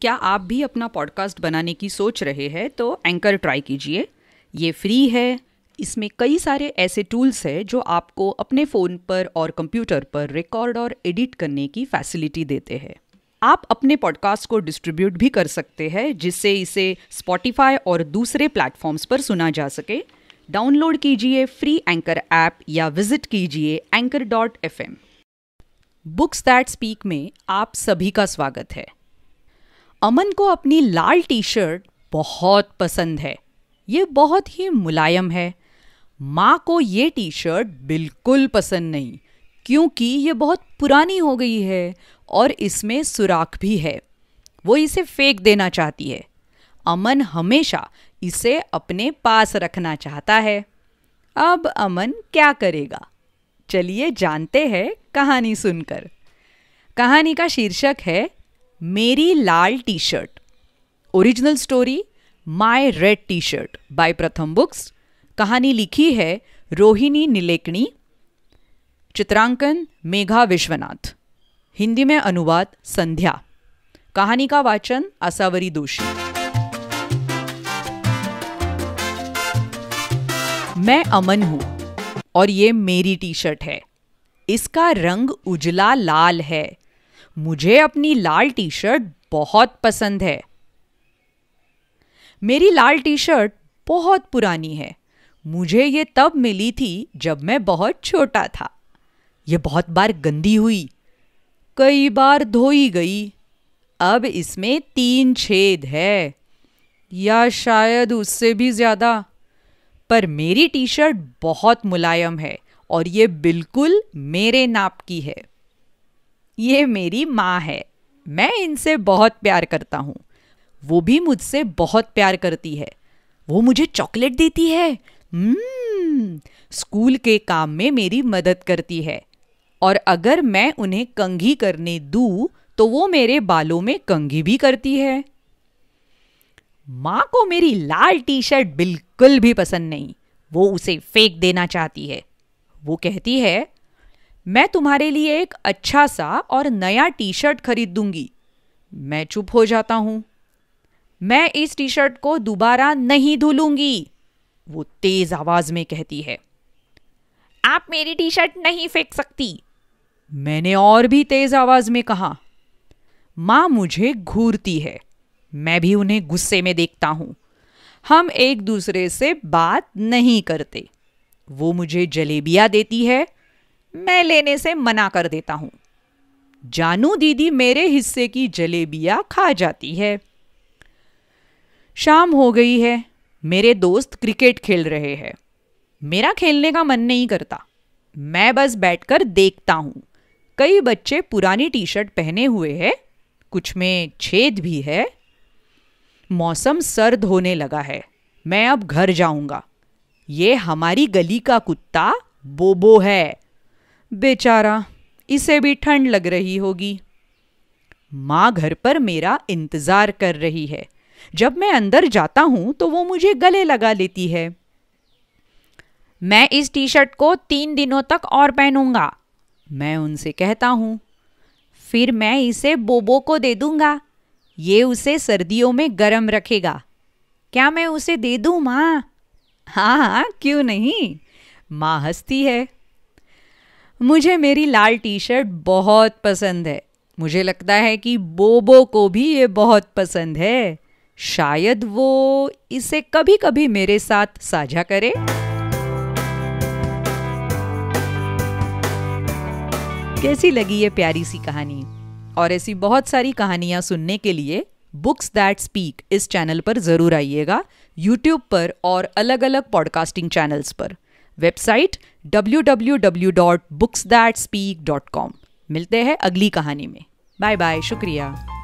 क्या आप भी अपना पॉडकास्ट बनाने की सोच रहे हैं तो एंकर ट्राई कीजिए ये फ्री है इसमें कई सारे ऐसे टूल्स हैं जो आपको अपने फ़ोन पर और कंप्यूटर पर रिकॉर्ड और एडिट करने की फैसिलिटी देते हैं आप अपने पॉडकास्ट को डिस्ट्रीब्यूट भी कर सकते हैं जिससे इसे स्पॉटिफाई और दूसरे प्लेटफॉर्म्स पर सुना जा सके डाउनलोड कीजिए फ्री एंकर ऐप या विजिट कीजिए anchor dot F books that speak में आप सभी का स्वागत है अमन को अपनी लाल टी शर्ट बहुत पसंद है ये बहुत ही मुलायम है माँ को ये टी शर्ट बिल्कुल पसंद नहीं क्योंकि ये बहुत पुरानी हो गई है और इसमें सुराख भी है वो इसे फेंक देना चाहती है अमन हमेशा इसे अपने पास रखना चाहता है अब अमन क्या करेगा चलिए जानते हैं कहानी सुनकर कहानी का शीर्षक है मेरी लाल T shirt original story my red T shirt by Pratham books कहानी लिखी है रोहिणी निलेकणी चित्रांकन मेघा विश्वनाथ हिंदी में अनुवाद संध्या कहानी का वाचन असावरी दोषी मैं अमन हूं और ये मेरी टी शर्ट है इसका रंग उजला लाल है मुझे अपनी लाल टी शर्ट बहुत पसंद है मेरी लाल टी शर्ट बहुत पुरानी है मुझे ये तब मिली थी जब मैं बहुत छोटा था यह बहुत बार गंदी हुई कई बार धोई गई अब इसमें तीन छेद है या शायद उससे भी ज़्यादा पर मेरी टी शर्ट बहुत मुलायम है और ये बिल्कुल मेरे नाप की है ये मेरी माँ है मैं इनसे बहुत प्यार करता हूँ वो भी मुझसे बहुत प्यार करती है वो मुझे चॉकलेट देती है हम्म, स्कूल के काम में मेरी मदद करती है और अगर मैं उन्हें कंघी करने दू तो वो मेरे बालों में कंघी भी करती है माँ को मेरी लाल टी शर्ट बिल्कुल भी पसंद नहीं वो उसे फेंक देना चाहती है वो कहती है मैं तुम्हारे लिए एक अच्छा सा और नया टी शर्ट खरीद दूंगी मैं चुप हो जाता हूं मैं इस टी शर्ट को दोबारा नहीं धुलूंगी वो तेज आवाज में कहती है आप मेरी टी शर्ट नहीं फेंक सकती मैंने और भी तेज आवाज में कहा माँ मुझे घूरती है मैं भी उन्हें गुस्से में देखता हूं हम एक दूसरे से बात नहीं करते वो मुझे जलेबिया देती है मैं लेने से मना कर देता हूं जानू दीदी मेरे हिस्से की जलेबिया खा जाती है शाम हो गई है मेरे दोस्त क्रिकेट खेल रहे हैं मेरा खेलने का मन नहीं करता मैं बस बैठकर देखता हूं कई बच्चे पुरानी टी शर्ट पहने हुए हैं कुछ में छेद भी है मौसम सर्द होने लगा है मैं अब घर जाऊंगा ये हमारी गली का कुत्ता बोबो है बेचारा इसे भी ठंड लग रही होगी माँ घर पर मेरा इंतज़ार कर रही है जब मैं अंदर जाता हूं तो वो मुझे गले लगा लेती है मैं इस टी शर्ट को तीन दिनों तक और पहनूंगा मैं उनसे कहता हूं फिर मैं इसे बोबो को दे दूंगा ये उसे सर्दियों में गर्म रखेगा क्या मैं उसे दे दू माँ हाँ हाँ क्यों नहीं माँ हंसती है मुझे मेरी लाल टी शर्ट बहुत पसंद है मुझे लगता है कि बोबो को भी ये बहुत पसंद है शायद वो इसे कभी कभी मेरे साथ साझा करे कैसी लगी ये प्यारी सी कहानी और ऐसी बहुत सारी कहानियां सुनने के लिए बुक्स दैट स्पीक इस चैनल पर ज़रूर आइएगा यूट्यूब पर और अलग अलग पॉडकास्टिंग चैनल्स पर वेबसाइट www.booksthatspeak.com मिलते हैं अगली कहानी में बाय बाय शुक्रिया